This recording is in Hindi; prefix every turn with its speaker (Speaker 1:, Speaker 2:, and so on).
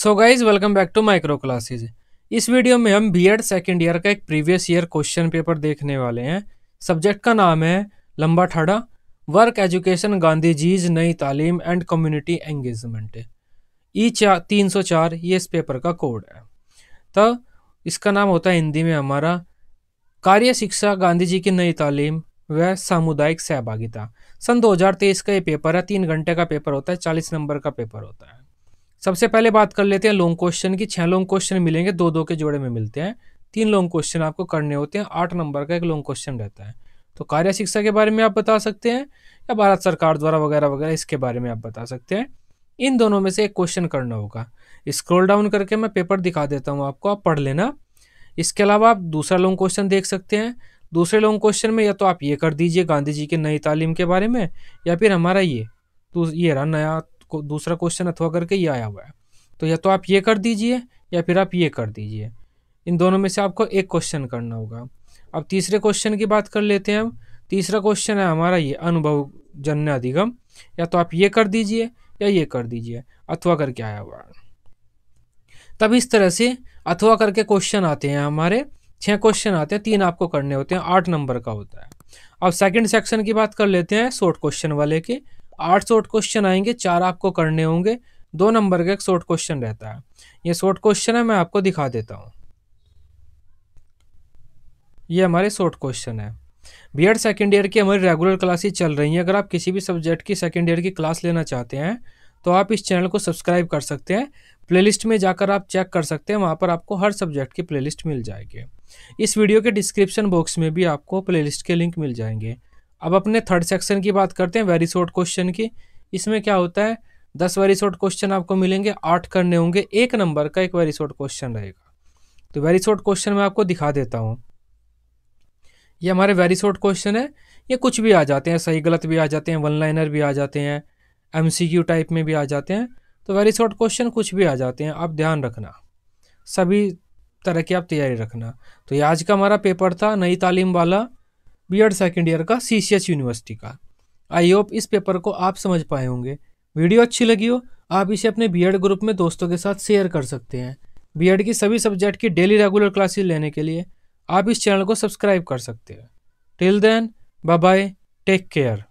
Speaker 1: so guys welcome back to micro classes इस वीडियो में हम बी एड सेकेंड ईयर का एक प्रीवियस ईयर क्वेश्चन पेपर देखने वाले हैं सब्जेक्ट का नाम है लंबा ठाड़ा वर्क एजुकेशन गांधी जीज नई तालीम एंड कम्युनिटी एंगेजमेंट ई चार तीन सौ चार ये इस पेपर का कोड है तो इसका नाम होता है हिंदी में हमारा कार्य शिक्षा गांधी जी की नई तालीम व सामुदायिक सहभागिता सन तेईस का ये पेपर है तीन घंटे का पेपर होता है चालीस नंबर का पेपर होता है सबसे पहले बात कर लेते हैं लॉन्ग क्वेश्चन की छह लॉन्ग क्वेश्चन मिलेंगे दो दो के जोड़े में मिलते हैं तीन लॉन्ग क्वेश्चन आपको करने होते हैं आठ नंबर का एक लॉन्ग क्वेश्चन रहता है तो कार्य शिक्षा के बारे में आप बता सकते हैं या भारत सरकार द्वारा वगैरह वगैरह इसके बारे में आप बता सकते हैं इन दोनों में से एक क्वेश्चन करना होगा स्क्रॉल डाउन करके मैं पेपर दिखा देता हूँ आपको आप पढ़ लेना इसके अलावा आप दूसरा लॉन्ग क्वेश्चन देख सकते हैं दूसरे लॉन्ग क्वेश्चन में या तो आप ये कर दीजिए गांधी जी के नई तालीम के बारे में या फिर हमारा ये तो ये रहा नया दूसरा क्वेश्चन अथवा करके ये आया हुआ है तो या तो आप ये कर दीजिए या फिर आप ये कर दीजिए इन दोनों में से आपको एक क्वेश्चन करना होगा अब तीसरे क्वेश्चन की बात कर लेते हैं हम तीसरा क्वेश्चन है हमारा ये अनुभव जन्य अधिगम या तो आप ये कर दीजिए या ये कर दीजिए अथवा करके आया हुआ तब इस तरह से अथवा करके क्वेश्चन आते हैं हमारे छः क्वेश्चन आते हैं तीन आपको करने होते हैं आठ नंबर का होता है अब सेकंड सेक्शन की बात कर लेते हैं शॉर्ट क्वेश्चन वाले के आठ शॉर्ट क्वेश्चन आएंगे चार आपको करने होंगे दो नंबर का एक शॉर्ट क्वेश्चन रहता है ये शॉर्ट क्वेश्चन है मैं आपको दिखा देता हूँ ये हमारे शॉर्ट क्वेश्चन है बी सेकेंड ईयर की हमारी रेगुलर क्लासेस चल रही हैं अगर आप किसी भी सब्जेक्ट की सेकेंड ईयर की क्लास लेना चाहते हैं तो आप इस चैनल को सब्सक्राइब कर सकते हैं प्लेलिस्ट में जाकर आप चेक कर सकते हैं वहाँ पर आपको हर सब्जेक्ट की प्लेलिस्ट मिल जाएगी इस वीडियो के डिस्क्रिप्शन बॉक्स में भी आपको प्लेलिस्ट के लिंक मिल जाएंगे अब अपने थर्ड सेक्शन की बात करते हैं वेरी शॉर्ट क्वेश्चन की इसमें क्या होता है दस वेरी शॉर्ट क्वेश्चन आपको मिलेंगे आठ करने होंगे एक नंबर का एक वेरी शॉर्ट क्वेश्चन रहेगा तो वेरी शॉर्ट क्वेश्चन मैं आपको दिखा देता हूँ ये हमारे वेरी शॉर्ट क्वेश्चन है ये कुछ भी आ जाते हैं सही गलत भी आ जाते हैं वन लाइनर भी आ जाते हैं एम टाइप में भी आ जाते हैं तो वेरी शॉर्ट क्वेश्चन कुछ भी आ जाते हैं आप ध्यान रखना सभी तरह की आप तैयारी रखना तो ये आज का हमारा पेपर था नई तालीम वाला बी एड सेकेंड ईयर का सी यूनिवर्सिटी का आई होप इस पेपर को आप समझ पाए होंगे वीडियो अच्छी लगी हो आप इसे अपने बी ग्रुप में दोस्तों के साथ शेयर कर सकते हैं बी की सभी सब्जेक्ट की डेली रेगुलर क्लासेस लेने के लिए आप इस चैनल को सब्सक्राइब कर सकते हैं till then bye bye take care